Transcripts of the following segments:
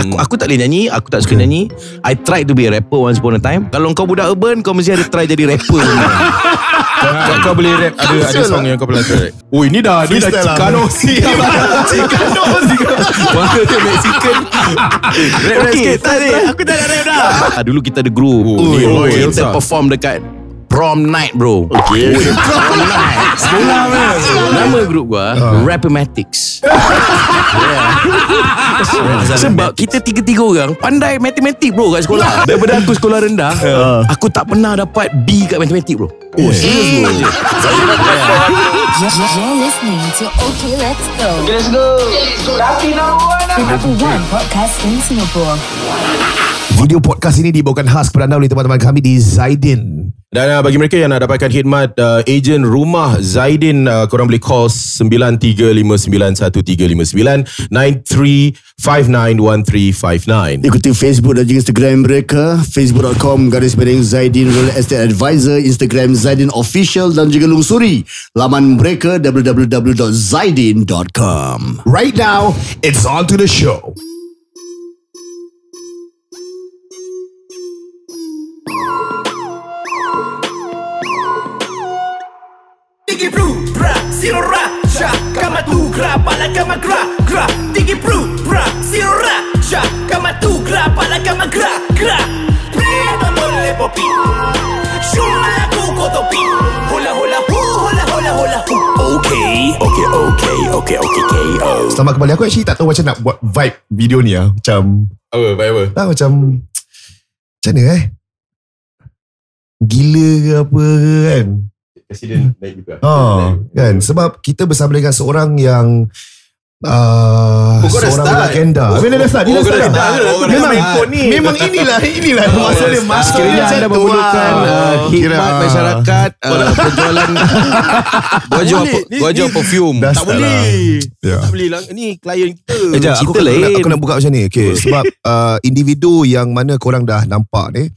aku hmm. aku tak boleh nyanyi aku tak suka okay. nyanyi i try to be a rapper once upon a time kalau kau budak urban kau mesti ada try jadi rapper kau, boleh rap ada Kansel ada song lah. yang kau pernah try oh ini dah ini dah cicano si cicano si mexican rap okay, sikit tadi aku tak nak rap dah ah, dulu kita ada group kita oh, oh, oh, perform dekat Prom Night bro. Okay. Prom Night. Sekolah Nama grup gua uh. Ah. Rapmatics. Sebab kita tiga-tiga orang pandai matematik bro kat sekolah. Daripada aku sekolah rendah, ah. Ah. aku tak pernah dapat B kat matematik bro. Oh, eh. serius listening to OK Let's Go. Okay, let's go. Rapi nombor 1. Rapi Podcast in Singapore. Video podcast ini dibawakan khas kepada anda oleh teman-teman kami di Zaidin. Dan uh, bagi mereka yang nak dapatkan khidmat uh, ejen rumah Zaidin, uh, korang boleh call 9359 9359-1359. Ikuti Facebook dan juga Instagram mereka. Facebook.com garis miring Zaidin Real Estate Advisor. Instagram Zaidin Official dan juga lungsuri laman mereka www.zaidin.com. Right now, it's on to the show. siro raja Kama tu gra pala kama gra gra Tiki pru pra siro raja Kama tu gra pala kama gra gra Prima non le popi Shuma kuko do pi Hola hola pu hola hola hola pu Okay okay okay okay okay KO oh. Selamat kembali aku actually tak tahu macam nak buat vibe video ni lah Macam Apa vibe apa? Tak ah, macam Macam ni, eh? Gila ke apa kan? presiden naik hmm. juga. Oh, ah, naik. kan sebab kita bersama dengan seorang yang Uh, seorang legenda. Bila dah start? Dia dah start. Memang, memang inilah inilah oh, masa dia masuk. dia dah memulakan uh, khidmat kira. masyarakat. Uh, penjualan. gua jual, gua jual perfume. Tak boleh. Lah. Ya. Tak boleh lah. Ini klien kita. Eja, eh, aku, kena, aku nak buka macam ni. Okay. Sebab individu yang mana korang dah nampak ni.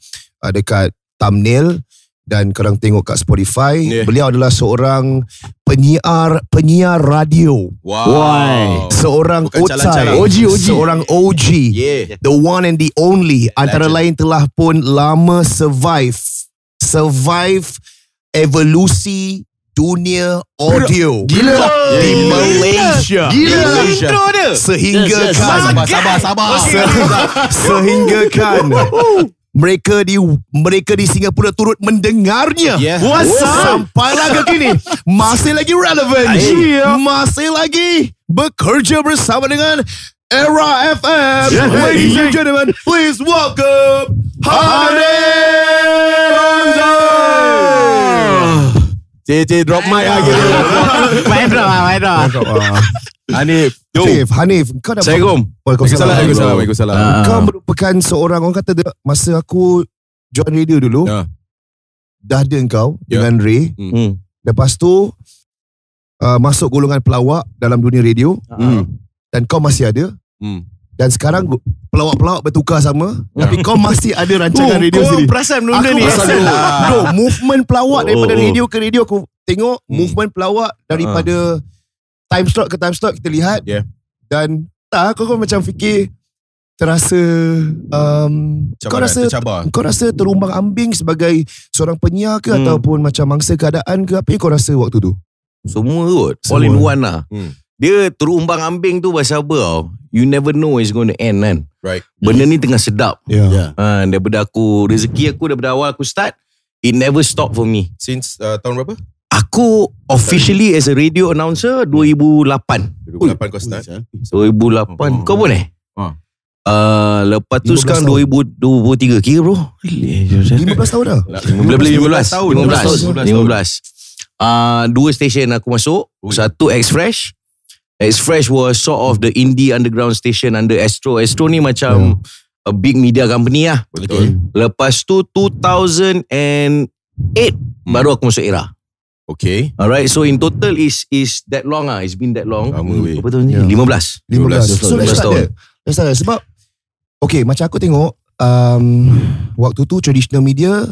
Dekat thumbnail dan korang tengok kat Spotify yeah. beliau adalah seorang penyiar penyiar radio wow seorang otai OG OG seorang OG yeah. the one and the only antara Legend. lain telah pun lama survive survive evolusi dunia audio gila, gila. di Malaysia gila, gila. sehingga yes, yes. kan sabar sabar sabar, sabar. sehingga kan mereka di mereka di Singapura turut mendengarnya. Yeah. What's up? Sampai lagi kini masih lagi relevant. Masih lagi bekerja bersama dengan Era FM. Yeah. Ladies and gentlemen, please welcome Hardy. Cik, cik, drop mic lah gitu. drop lah, main drop. Ah. Hanif. Yo. Cif, Hanif. Kau dah Assalamualaikum. Waalaikumsalam. Waalaikumsalam. Waalaikumsalam. Ah. Kau ah. merupakan seorang, orang kata masa aku join radio dulu, uh. dah ada kau yeah. dengan Ray. Hmm. hmm. Lepas tu, uh, masuk golongan pelawak dalam dunia radio. uh Dan kau masih ada. Hmm. Dan sekarang pelawak-pelawak bertukar sama Tapi kau masih ada rancangan oh, radio kau Kau perasan benda aku ni perasan no, Movement pelawak oh, daripada oh. radio ke radio Aku tengok hmm. movement pelawak daripada uh. Time slot ke time slot kita lihat yeah. Dan tak, kau, kau macam fikir Terasa um, Kau rasa Kau rasa terumbang ambing sebagai Seorang penyiar ke hmm. Ataupun macam mangsa keadaan ke Apa yang kau rasa waktu tu? Semua kot All in one lah hmm. Dia terumbang ambing tu pasal apa tau. You never know it's going to end kan. Right. Benda ni tengah sedap. Yeah. yeah. Ha, daripada aku, rezeki aku daripada awal aku start, it never stop for me. Since uh, tahun berapa? Aku officially as a radio announcer 2008. 2008 Uy. kau start? 2008. Hmm. Kau pun eh? Ha. Uh, lepas tu sekarang tahun. 2023 Kira bro 15 tahun dah 15 tahun 15 tahun 15 tahun, 15 tahun. 15 tahun. Uh, dua stesen aku masuk Satu Express. It's Fresh was sort of the indie underground station under Astro. Astro ni macam yeah. a big media company lah. Okay. Lepas tu 2008 baru aku masuk era. Okay. Alright, so in total is is that long ah? It's been that long. Lama weh. Apa tu ni? Yeah. 15. 15. 15. So, 15. so let's start there. Sebab, okay macam aku tengok, um, waktu tu traditional media,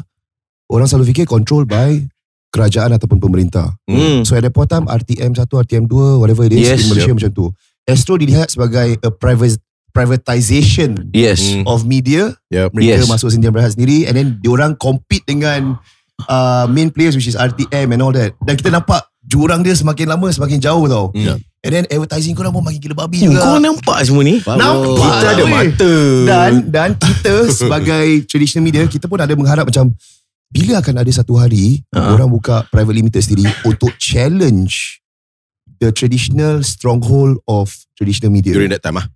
orang selalu fikir control by kerajaan ataupun pemerintah. Hmm. So at that point time RTM 1, RTM 2, whatever it is yes. in Malaysia yep. macam tu. Astro dilihat sebagai a private privatization yes. Hmm. of media. Yep. Mereka yes. masuk Sintian Berhad sendiri and then diorang compete dengan uh, main players which is RTM and all that. Dan kita nampak jurang dia semakin lama semakin jauh tau. Hmm. Yeah. And then advertising korang pun makin gila babi oh, juga. Kau nampak semua ni? Nampak. Kita ada mata. Dan, dan kita sebagai traditional media, kita pun ada mengharap macam bila akan ada satu hari uh-huh. orang buka private limited sendiri untuk challenge the traditional stronghold of traditional media during that time ah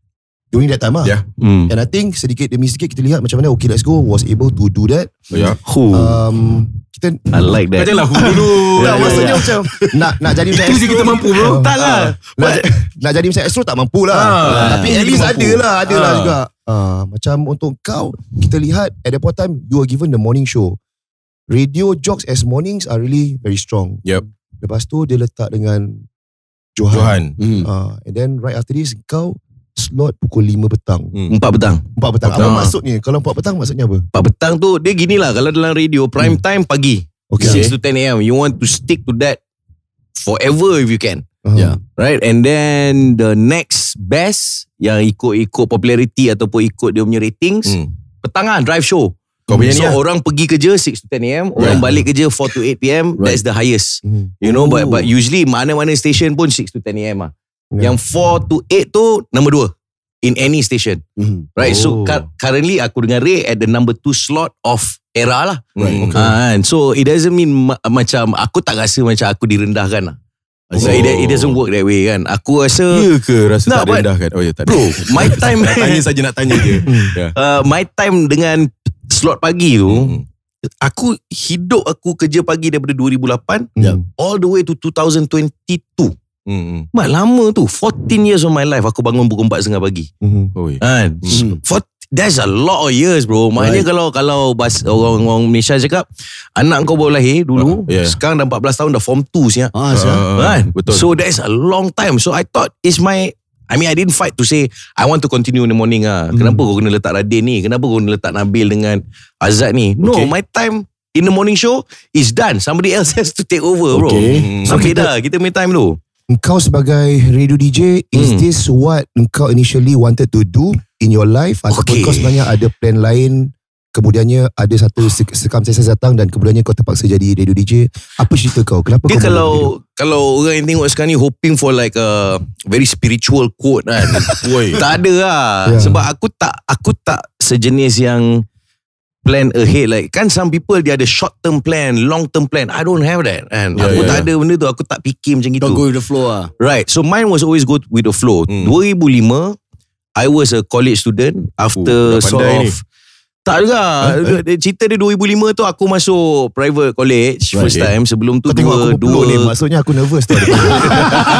during that time ah yeah. mm. and i think sedikit demi sedikit kita lihat macam mana okay let's go was able to do that yeah who um kita i like that ajalah who dulu tak maksudnya macam nak nak jadi macam astro kita mampu bro uh, ah. taklah ah. nak, nak jadi macam astro tak mampu lah uh, tapi at least ada lah ada lah juga uh, macam untuk kau kita lihat at that point time you were given the morning show radio jokes as mornings are really very strong. Yep. Lepas tu dia letak dengan Johan. Johan. Mm. Uh, and then right after this kau slot pukul 5 petang. Hmm. 4 petang. 4 petang. petang. Apa ha. maksudnya? Kalau 4 petang maksudnya apa? 4 petang tu dia gini lah. Kalau dalam radio prime hmm. time pagi. Okay. 6 to 10 am. You want to stick to that forever if you can. Uh-huh. Yeah. Right? And then the next best yang ikut-ikut popularity ataupun ikut dia punya ratings. Hmm. Petang lah drive show. Kau punya so ni lah. orang pergi kerja 6 to 10 am Orang balik kerja 4 to 8 pm right. That's the highest mm-hmm. You know but, but usually Mana-mana station pun 6 to 10 am lah yeah. Yang 4 to 8 tu number 2 In any station mm. Right oh. So currently Aku dengan Ray At the number 2 slot Of era lah Right okay. uh, So it doesn't mean ma- Macam Aku tak rasa macam Aku direndahkan lah So oh. it, it doesn't work that way kan Aku rasa Ya ke rasa nah, tak direndahkan Oh yeah, tak Bro my time tanya saja nak tanya je yeah. uh, My time dengan slot pagi tu hmm. aku hidup aku kerja pagi daripada 2008 hmm. Ya, all the way to 2022 hmm, hmm. mak lama tu 14 years of my life aku bangun pukul 4.30 pagi hmm. oh, yeah. And, hmm. Kan? hmm. hmm. for, that's a lot of years bro maknanya right. kalau kalau bas, orang, orang Malaysia cakap anak kau baru lahir dulu uh, yeah. sekarang dah 14 tahun dah form 2 siap uh, uh, betul. so that's a long time so I thought it's my I mean I didn't fight to say I want to continue in the morning ah. Mm. Kenapa kau kena letak Radin ni? Kenapa kau kena letak Nabil dengan Azad ni? No, okay. my time in the morning show is done. Somebody else has to take over, bro. Okay, hmm. so okay kita, dah. Kita main time tu. Kau sebagai radio DJ, hmm. is this what kau initially wanted to do in your life? Atau okay. kau sebenarnya ada plan lain kemudiannya ada satu saya datang dan kemudiannya kau terpaksa jadi radio DJ apa cerita kau kenapa dia kau kalau kalau orang yang tengok sekarang ni hoping for like a very spiritual quote kan tak ada lah yeah. sebab aku tak aku tak sejenis yang plan ahead like kan some people dia ada short term plan long term plan I don't have that kan yeah, aku yeah, tak ya. ada benda tu aku tak fikir macam don't gitu go with the flow lah right so mine was always go with the flow hmm. 2005 I was a college student after Ooh, sort of ni. Tak juga. Eh? Cerita dia 2005 tu aku masuk private college right, first time. Sebelum tu dua dua ni maksudnya aku nervous tu.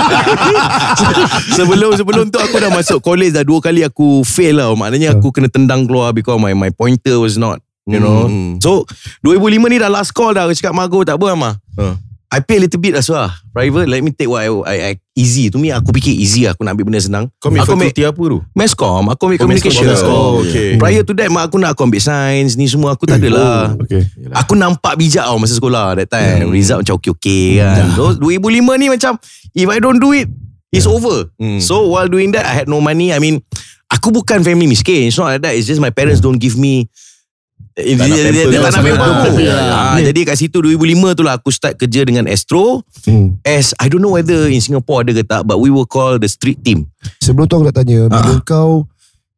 sebelum sebelum tu aku dah masuk college dah dua kali aku fail lah. Maknanya hmm. aku kena tendang keluar because my my pointer was not you know. Hmm. So 2005 ni dah last call dah aku cakap mago tak apa ama. Huh. Hmm. I pay a little bit lah suah. Private, let me take what I, I, I easy. To me, aku fikir easy lah. Aku nak ambil benda senang. Kau ambil aku faculty ma- apa tu? Mascom. Aku ambil communication. Mascom. Oh, okay. Prior to that, mak aku nak aku ambil sains. Ni semua aku tak eh, adalah. Oh, okay. Aku nampak bijak tau masa sekolah that time. Hmm. Result macam okay-okay kan. hmm. kan. So, 2005 ni macam, if I don't do it, it's yeah. over. Hmm. So, while doing that, I had no money. I mean, aku bukan family miskin. It's not like that. It's just my parents yeah. Hmm. don't give me Ya, ya. Ah, jadi kat situ 2005 tu lah Aku start kerja dengan Astro hmm. As I don't know whether In Singapore ada ke tak But we will call The street team Sebelum tu aku nak tanya uh. Bila ah. kau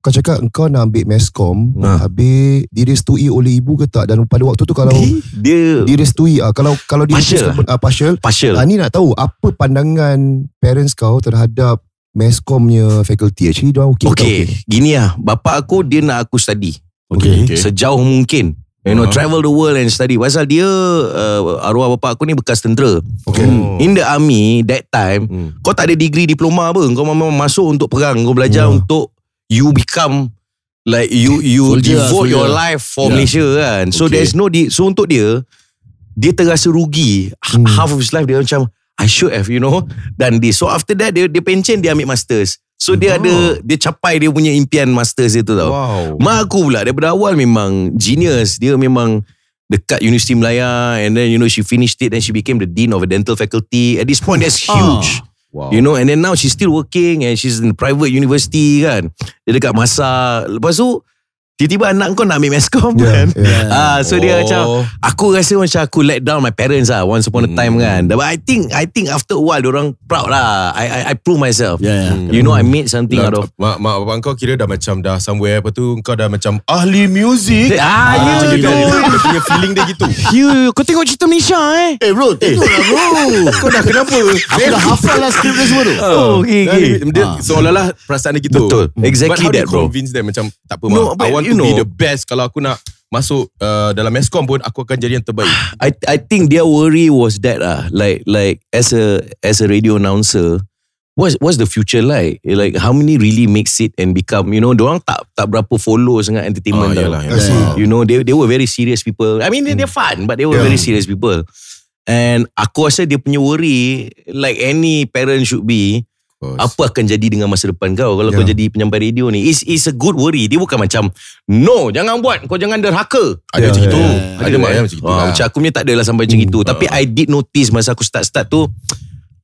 Kau cakap Kau nak ambil meskom uh. Ah. Habis Direstui oleh ibu ke tak Dan pada waktu tu Kalau Dia Direstui Kalau kalau Partial uh, Partial, partial. Uh, Ni nak tahu Apa pandangan Parents kau terhadap Meskomnya Faculty Actually dia okay Okay, okay. Gini lah Bapak aku Dia nak aku study Okay. Sejauh mungkin. You know, uh-huh. travel the world and study. Pasal dia, uh, arwah bapak aku ni bekas tentera. Okay. Oh. Hmm. In the army, that time, hmm. kau tak ada degree diploma apa. Kau memang masuk untuk perang. Kau belajar yeah. untuk you become, like you you soldier devote lah, your life for yeah. Malaysia kan. So okay. there's no, di. so untuk dia, dia terasa rugi. Hmm. Half of his life dia macam, I should have, you know, done this. So after that, dia, dia pension, dia ambil masters. So dia ada ah. dia capai dia punya impian masters dia tu tau. Wow. Mak aku pula daripada awal memang genius. Dia memang dekat Universiti Melaya and then you know she finished it and she became the dean of a dental faculty. At this point that's ah. huge. Wow. You know and then now she's still working and she's in private university kan. Dia dekat masa lepas tu Tiba-tiba anak kau nak ambil meskom yeah, kan. Yeah. Uh, so oh. dia macam aku rasa macam aku let down my parents lah once upon a time mm. kan. But I think I think after a while dia orang proud lah. I I, I prove myself. Yeah, yeah. You know I made something like, lah, out of mak mak bapak kau kira dah macam dah somewhere apa tu kau dah macam ahli music. Ah, ah you yeah, do. Punya feeling dia gitu. You kau tengok cerita Malaysia eh. Eh hey, bro, eh, tengoklah hey. bro. kau dah kenapa? Aku dah eh, hafal lah script dia semua tu. Oh, oh okay, okay. Dia, ah. lah olah perasaan dia gitu. Betul. Exactly that. But how that, do you convince bro. dia macam tak apa. mak, I want you to know, be the best kalau aku nak masuk uh, dalam meskom pun aku akan jadi yang terbaik i i think their worry was that lah like like as a as a radio announcer what's what's the future like like how many really makes it and become you know orang tak tak berapa follow sangat entertainment oh, tau yalah, yalah. you know they they were very serious people i mean they they're fun but they were yeah. very serious people and aku rasa dia punya worry like any parent should be apa akan jadi dengan masa depan kau kalau yeah. kau ya. jadi penyampai radio ni it's, it's a good worry dia bukan macam no jangan buat kau jangan derhaka ada yeah, macam yeah, itu yeah, ya. ada macam itu macam, ah, lah. macam aku punya tak adalah sampai mm, macam hmm, itu uh, tapi I did notice masa aku start-start tu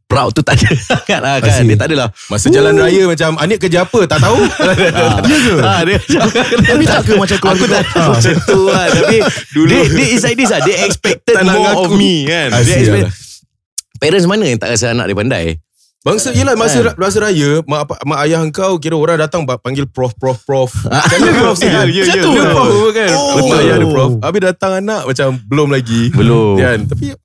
proud tu tak ada lah, kan, kan? dia tak adalah masa Woo. jalan raya macam Anik kerja apa tak tahu ya ke ha, dia, ah, lah. tapi tak ke macam aku, aku tak ha. macam tu lah tapi dulu dia inside this lah dia expected more of me kan dia expect ya. Parents mana yang tak rasa anak dia pandai? Bangsa ialah masa kan? yeah. Kan? masa raya mak, mak ayah engkau kira orang datang panggil prof prof prof. kan prof ya ya ya. Satu ya. prof kan. Oh. Betul oh. ayah prof. Habis datang anak macam belum lagi. Belum. Kan tapi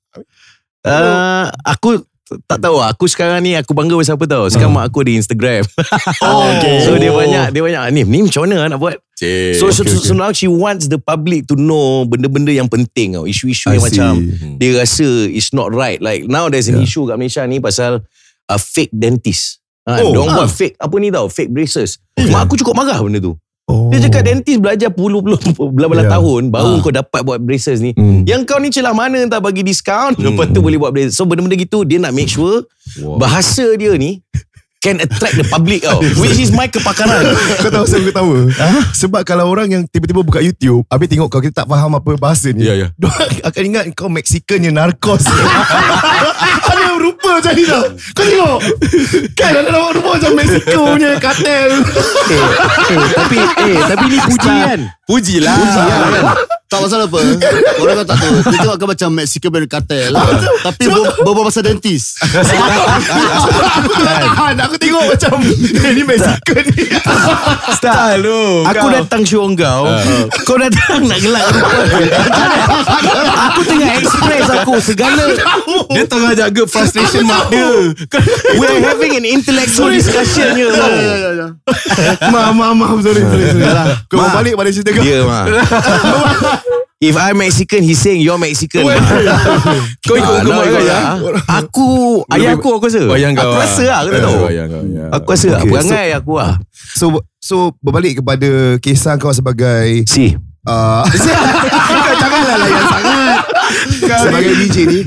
uh, aku tak tahu lah. aku sekarang ni aku bangga pasal apa tau sekarang hmm. mak aku ada Instagram oh, okay. so dia banyak dia banyak ni ni macam mana nak buat Cik. so, so, okay, so, so okay. now she wants the public to know benda-benda yang penting tau isu-isu yang see. macam hmm. dia rasa it's not right like now there's an yeah. issue kat Malaysia ni pasal a fake dentist. Ha, oh, diorang ha. Ah. fake, apa ni tau, fake braces. Okay. Eh. Mak aku cukup marah benda tu. Oh. Dia cakap dentist belajar puluh puluh belah belah yeah. tahun baru ha. kau dapat buat braces ni. Hmm. Yang kau ni celah mana entah bagi diskaun. Hmm. Lepas tu hmm. boleh buat braces. So benda-benda gitu dia nak make sure wow. bahasa dia ni can attract the public tau. Which is my kepakaran. kau tahu saya ketawa. Ha? Sebab kalau orang yang tiba-tiba buka YouTube, habis tengok kau kita tak faham apa bahasa ni. Ya, ya. akan ingat kau Mexican yang narkos. ada yang rupa macam ni tau. Kau tengok. Kan ada nama rupa macam Mexico punya kartel. eh, eh tapi eh, tapi ni puji kan? Pujilah. Pujilah. Pujilah. Tak pasal apa Orang kan tak tahu Dia tengok kan macam Mexican Bear Cartel lah. Tapi bawa pasal dentist kan, Aku tengok macam Ini eh, Mexican ni Tak lu Aku datang show kau ah. Kau datang nak gelak Aku tengah express aku Segala Dia tengah jaga frustration mak dia We are having an intellectual discussion here ya, ya ya ya Maaf Sorry Kau balik balik cerita kau Ya maaf If I Mexican, he saying you're Mexican. Kau ikut aku gemar nah, lah. Ya? Aku, ayah aku aku rasa. Bayang kau. Lah. Lah, eh, ya. Aku rasa lah, kau tahu. Aku rasa aku perangai aku lah. So, so berbalik kepada kisah kau sebagai... Si. Uh, kau lah yang sangat. sebagai DJ ni,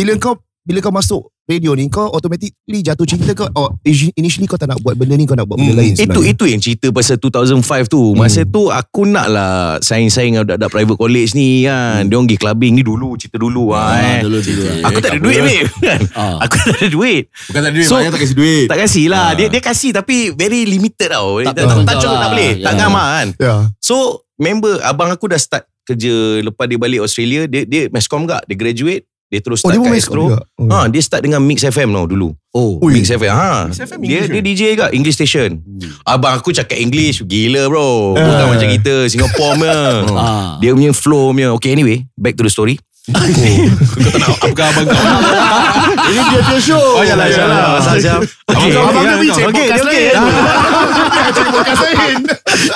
bila kau bila kau masuk radio ni kau automatically jatuh cinta kau Oh, initially kau tak nak buat benda ni kau nak buat benda hmm. lain itu itu yang cerita pasal 2005 tu masa hmm. tu aku nak lah saing-saing dengan budak-budak private college ni kan hmm. dia pergi clubbing ni dulu cerita dulu ah, lah, eh. dulu, dulu. Ah. aku tak ada eh, duit ni kan? ah. aku tak ada duit bukan tak ada duit so, tak kasi duit tak kasi lah ha. dia, dia kasi tapi very limited tau tak, tak, tak, tak, boleh tak ya. ngamak lah, kan ya. so member abang aku dah start kerja lepas dia balik Australia dia dia meskom gak dia graduate dia terus oh, start oh, dia Astro. Oh, ha, yeah. dia start dengan Mix FM tau dulu. Oh, Mix FM. Ha. Ah. Mix FM dia dia DJ juga English station. Hmm. Abang aku cakap English gila bro. Ah. Bukan uh. macam kita Singapore punya. Ah. dia punya flow punya. Okay anyway, back to the story. Kau tak nak Apakah abang eh? Ini dia punya show Oh yalah yalah Asal siap Abang tu pergi Cek podcast lain Cek podcast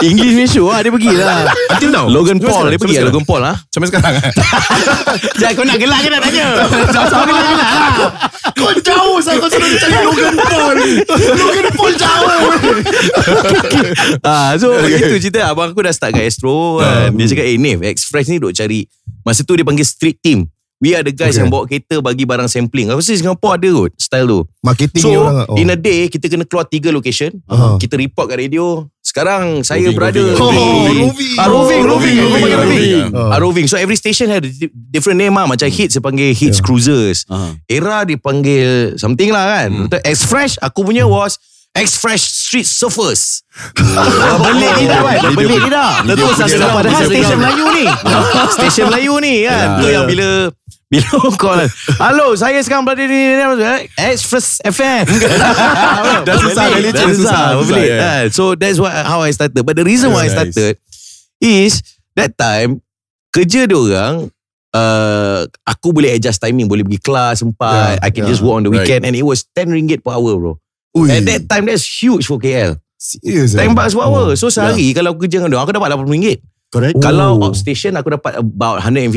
English punya show lah Dia pergi lah Until now Logan Paul Dia pergi Logan Paul lah Sampai sekarang kan eh? Jangan kau nak gelak ke nak tanya kau jauh Saya kau suruh cari Logan Paul Logan Paul jauh Ah, So itu cerita Abang aku dah start kat Astro ah. Dia cakap Eh Nef Express ni duk cari Masa tu dia panggil street team. We are the guys okay. yang bawa kereta bagi barang sampling. Apa sih Singapore ada kot style tu. Marketing so, orang. Oh. In a day kita kena keluar tiga location. Uh-huh. Kita report kat radio. Sekarang roving, saya berada roving, di roving. Oh, roving. Roving. Oh, roving. So every station had different name ah. Macam hmm. Hits dia Hits yeah. Cruisers. Uh-huh. Era dipanggil something lah kan. Hmm. X Fresh aku punya hmm. was X Fresh Street Surfers. Ah, belik ah, ni dah kan Belik ni dah Terus asal Padahal stesen Melayu ni ah. Stesen Melayu ni kan Itu yang bila bila call Halo saya sekarang berada di eh? Express FM Dah susah Dah susah, susah, susah ya. kan? So that's why how I started But the reason why I started Is That time Kerja diorang uh, Aku boleh adjust timing Boleh pergi kelas sempat I can just work on the weekend And it was 10 ringgit per hour bro Ui. At that time that's huge for KL. Serious. Eh? Time bucks per hour. Oh. So sehari yeah. kalau kerja dengan dia aku dapat RM80. Correct. Kalau oh. outstation aku dapat about 150.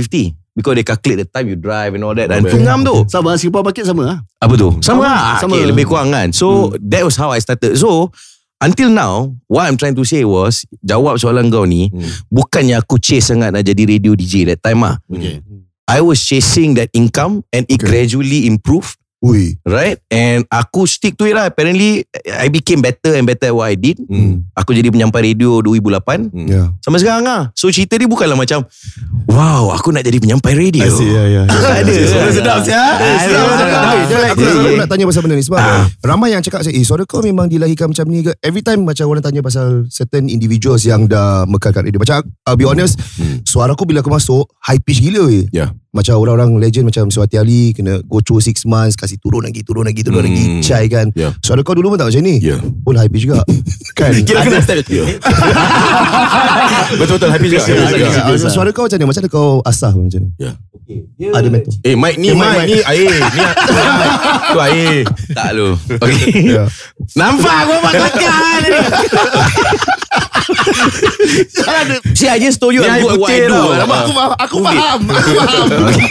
Because they calculate the time you drive and all that. Dan okay. tengam tu. Sama lah, Singapore market sama lah. Apa tu? Sama, lah. Okay, lebih kurang kan. So, hmm. that was how I started. So, until now, what I'm trying to say was, jawab soalan kau ni, hmm. bukannya aku chase sangat nak jadi radio DJ that time lah. Okay. I was chasing that income and it okay. gradually improved. Ui. Right? And aku stick to it lah. Apparently, I became better and better at what I did. Mm. Aku jadi penyampai radio 2008. Mm. Yeah. Sama sekarang lah. So, cerita dia bukanlah macam, wow, aku nak jadi penyampai radio. I see, ya, ya, ya. sedap siya. Aku nak tanya pasal benda ni. Sebab uh. ramai yang cakap, eh, suara kau memang dilahirkan macam ni ke? Every time macam orang tanya pasal certain individuals yang dah mekalkan radio. Macam, I'll be honest, mm. suara aku bila aku masuk, high pitch gila. Eh. Yeah macam orang-orang legend macam Suhati Ali kena go through 6 months kasih turun lagi turun lagi turun hmm. lagi cai kan yeah. Ya. suara kau dulu pun tak macam ni yeah. pun happy juga kan kira kena betul-betul happy pitch juga suara kau macam ni macam mana kau asah macam ni yeah. Ya. Yeah. Ada metal. Eh, mic ni, eh, mic, ni, air. ni, tu air. Tak lu. Okay. Yeah. Nampak aku buat takkan. See, I just told you what I do. Aku, aku okay.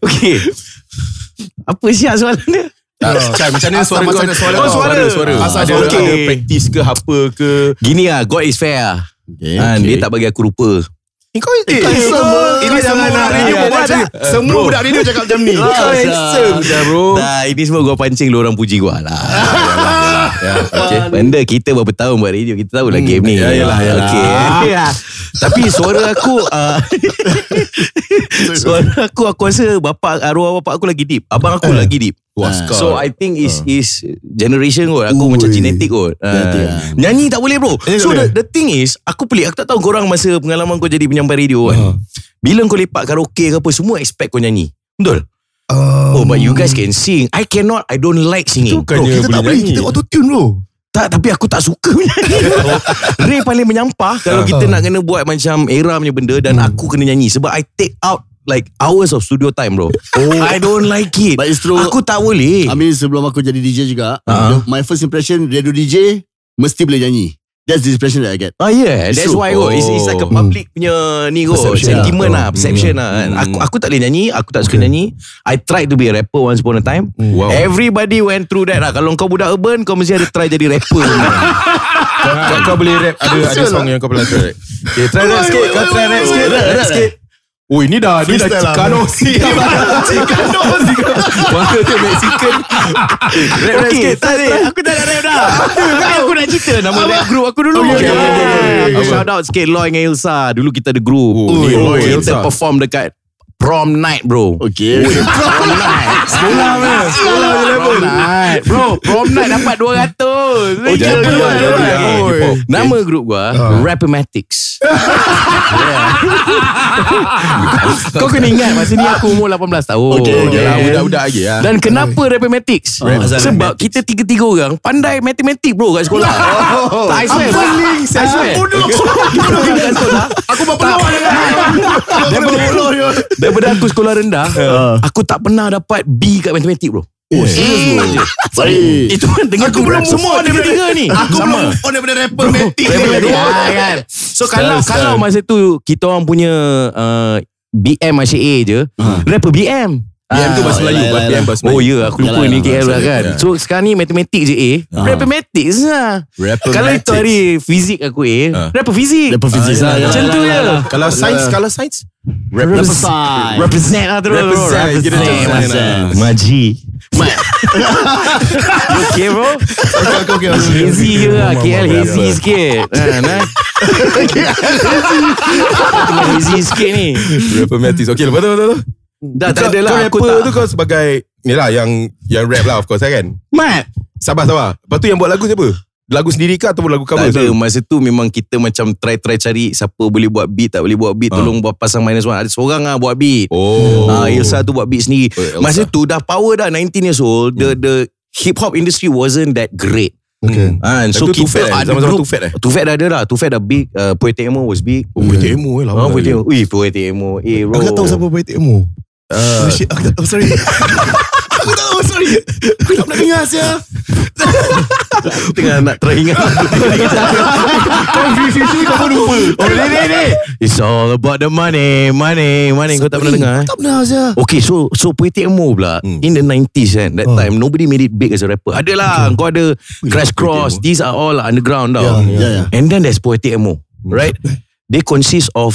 okay. Apa sih soalan dia? Ah, macam mana suara kau? Macam suara kau? Oh, suara. suara. Oh, suara. Asal okay. ada, ada practice ke apa ke? Gini lah. God is fair lah. Okay, ah, okay. Dia tak bagi aku rupa. Eh, eh, ini semua Ini semua Semua budak radio Semua bro. budak radio Cakap macam ni Kau handsome Dah bro Dah ini semua Gua pancing Lu orang puji gua lah Ya, okay. Benda kita berapa tahun buat radio Kita tahu lah hmm, game ni ya, Yalah, yalah, eh. yalah. Okay. Tapi suara aku uh, Suara aku aku rasa bapa Arwah bapak aku lagi deep Abang aku eh. lagi deep Wah, ah. so I think is uh. Ah. is generation kot aku Ui. macam genetic kot. Uh. Nyanyi tak boleh bro. Ini eh, so the, the thing is aku pelik aku tak tahu korang masa pengalaman kau jadi penyampai radio kan. Uh. Bila kau lepak karaoke ke apa semua expect kau nyanyi. Betul? Um, oh but you guys um. can sing I cannot I don't like singing bro, Kita tak boleh Kita auto tune bro tak, tapi aku tak suka menyanyi. Ray paling menyampah kalau ah. kita nak kena buat macam era punya benda dan hmm. aku kena nyanyi sebab I take out like hours of studio time bro. Oh. I don't like it. But it's true. Aku tak boleh. I mean sebelum aku jadi DJ juga, uh-huh. my first impression radio DJ mesti boleh nyanyi. That's the impression that I get. Oh ah, yeah, that's so, why oh. it's, it's like a oh. public mm. ni go lah. sentiment lah, hmm. perception mm. lah. Mm. Aku aku tak boleh nyanyi, aku tak okay. suka nyanyi. I tried to be a rapper once upon a time. Mm. Wow. Everybody went through that lah. Kalau kau budak urban, kau mesti ada try jadi rapper. kau, kau, kau boleh rap ada ada song lah. yang kau pernah try. Okay, try rap sikit, kau try rap sikit, rap sikit. Oi, oh, ni dah ni dah lah. Chicano si. Chicano si. Mana Mexican? Rap rap sikit. aku tak nak rap dah. Tapi aku nak cerita nama rap group aku dulu. shout out sikit Loy dengan Ilsa. Dulu kita ada group. Kita oh, perform dekat prom night bro. Okay. prom night. Sekolah apa? Sekolah Bro, prom night dapat 200. Oh, jadi. jadi, jadi, jadi, jadi, jadi Nama grup gua, uh. Kau kena ingat masa ni ah. aku umur 18 tahun. Okay, okay. okay. Ya, budak-budak lagi lah. Dan kenapa uh. Sebab kita tiga-tiga orang pandai matematik bro kat sekolah. Oh, oh. Tak, I swear. Apa link? I swear. Aku berpeluang dengan. berpeluang. Daripada aku sekolah rendah, ah. aku tak pernah dapat B kat matematik bro. Oh, yeah. Yeah. Itu kan tengah aku belum semua ada dari tiga ni. Aku belum on daripada rapper Matty. Ya, ah, kan. So kalau Star. kalau masa tu kita orang punya uh, BM masih A je, ha. rapper BM. PM ah, tu bahasa Melayu lah, lah, lah. PM bahasa Oh ya aku lupa yalah, ni KL lah kan ya. So sekarang ni matematik je A Rapamatik sah Kalau itu hari fizik aku eh. A ah. Rapa fizik Rapa fizik sah ah, Macam tu je Kalau sains Kalau sains Represent Represent lah terus Represent Maji Maji you okay bro? Okay, okay, Hazy je lah. KL hazy sikit. Ha, nah. Hazy sikit ni. Rapper Matisse. Okay, betul-betul. Hmm. Dah tak ada lah Kau rapper tu kau sebagai Ni lah yang Yang rap lah of course kan Mat Sabar sabar Lepas tu yang buat lagu siapa? Lagu sendiri ke ataupun lagu cover? Tak ada Masa tu memang kita macam Try-try cari Siapa boleh buat beat Tak boleh buat beat ah. Tolong buat pasang minus one Ada seorang lah buat beat Oh ha, Ilsa tu buat beat sendiri oh, Masa tu dah power dah 19 years old The hmm. the Hip hop industry wasn't that great Okay. Hmm. Ah, and so kita eh? eh? fat, ada sama group. Fat, eh? fat dah ada lah. Too fat dah big. Uh, Poetemo was big. Okay. Oh, Poetemo eh lah. Ah, Poetemo. Ui, Poetemo. Eh, Aku tak tahu siapa Poetemo. Oh, uh, oh shit, oh, oh sorry. aku tak tahu, sorry. Aku tak nak dengar Asya. Tengah nak try ingat. Confuse itu, kau pun lupa. Oh, ni, ni, ni. It's all about the money, money, money. kau tak pernah dengar. Eh? Tak pernah Asya. Okay, so, so Poetic Mo pula, hmm. in the 90s kan, eh, that oh. time, nobody made it big as a rapper. Adalah, okay. kau ada Crash Cross, these are all underground tau. Yeah, yeah. yeah, And then there's Poetic Mo, hmm. right? They consist of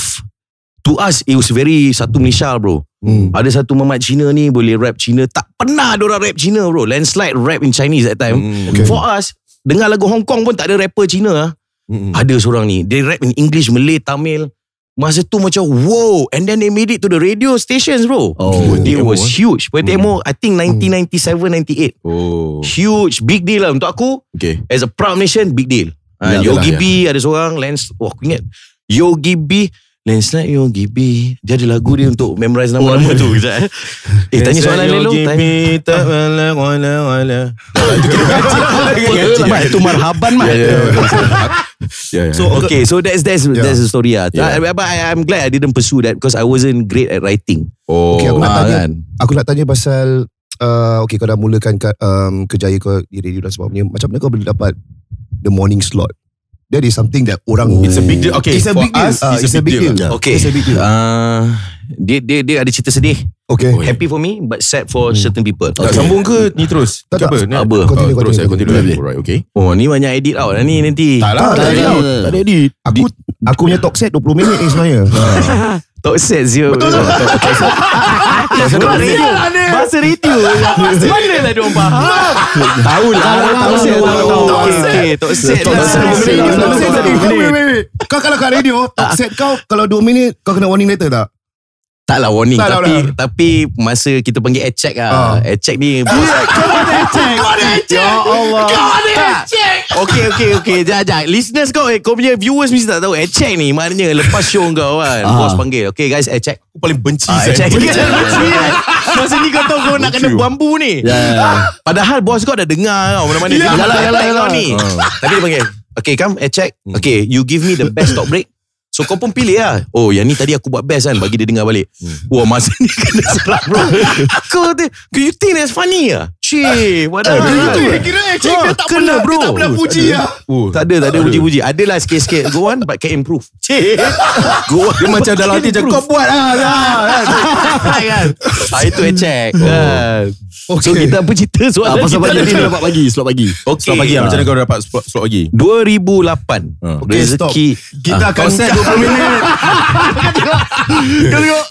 To us it was very Satu Malaysia bro hmm. Ada satu mamat Cina ni Boleh rap Cina Tak pernah ada orang rap Cina bro Landslide rap in Chinese that time hmm, okay. For us Dengar lagu Hong Kong pun Tak ada rapper Cina ah. hmm. Ada seorang ni They rap in English, Malay, Tamil Masa tu macam Wow And then they made it to the radio stations bro Oh It yeah. was eh? huge Pada hmm. demo I think 1997-98 hmm. Oh Huge Big deal lah untuk aku Okay As a proud nation Big deal uh, Yogi yeah. B ada seorang Lens oh, aku ingat Yogi B Landslide you give me Dia ada lagu dia untuk Memorize nama-nama oh, nama tu Sekejap eh Eh tanya soalan Lelo Time Itu marhaban mah ya, ya, ya. So okay So that's That's, yeah. that's the story lah yeah. But I, I'm glad I didn't pursue that Because I wasn't great at writing Oh okay, aku, nak ah, tanya, kan? aku nak tanya pasal uh, Okay kau dah mulakan um, Kejayaan kau Di radio dan sebagainya Macam mana kau boleh dapat The morning slot that is something that orang it's a big deal okay it's a big deal uh, it's a big deal okay it's a big deal dia dia ada cerita sedih okay oh, yeah. happy for me but sad for hmm. certain people okay. Okay. sambung ke ni terus tak, tak, apa ni apa uh, continue, terus saya eh, continue, continue. continue. continue. okay oh ni banyak edit out lah. ni nanti tak lah tak, lah. ada edit aku aku punya talk set 20 minit ni sebenarnya talk set je betul lah Bahasa radio Bahasa radio Mana lah diorang faham Tahu lah Tahu, usah tahu, usah Tak usah Tak usah Kau kalau kat radio Tak usah kau Kalau 2 minit Kau kena warning letter tak Taklah warning tak tapi, lah. tapi tapi masa kita panggil air check ah. Air ah. check ni Kau ada air check. Kau ada air check. Ya kau ada air check. okay, okey okey. Jaja. Jang. Listeners kau eh, kau punya viewers mesti tak tahu air check ni maknanya lepas show kau kan. Uh. Bos panggil. Okay, guys, air check. Aku paling benci uh, check. Eh. Masa ni kau tahu kau nak kena bambu ni. Ya, ya, ya. Padahal bos kau dah dengar kau mana-mana. Ya lah ya Tapi dia panggil. Okay, come, air check. Hmm. Okay, you give me the best stop break. So kau pun pilih lah. Oh yang ni tadi aku buat best kan. Bagi dia dengar balik. Hmm. Wah masa ni kena serang bro. aku tu. Do you think that's funny lah? Shih What eh, kira Encik dia ah, tak pernah Dia tak pernah puji lah Tak ada Tak ada puji-puji Ada lah sikit-sikit Go on But can improve Cik Dia macam dalam hati Kau buat lah, lah, lah. Ah, Itu Encik oh. kan. Okay. So kita apa cerita soalan ah, pasal kita pasal dapat pagi slot pagi. Okay. Slot pagi lah. macam mana kau dapat slot, slot pagi? 2008. Okay, stop. Kita ah. akan set 20 minit.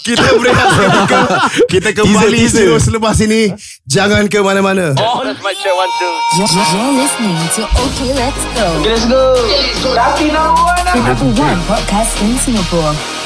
kita boleh kita kembali teaser, teaser. selepas ini. Jangan ke mana-mana. mana? On oh, That's you You're listening to OK Let's Go. Okay, let's go. Okay, let's go. Number one podcast in Singapore.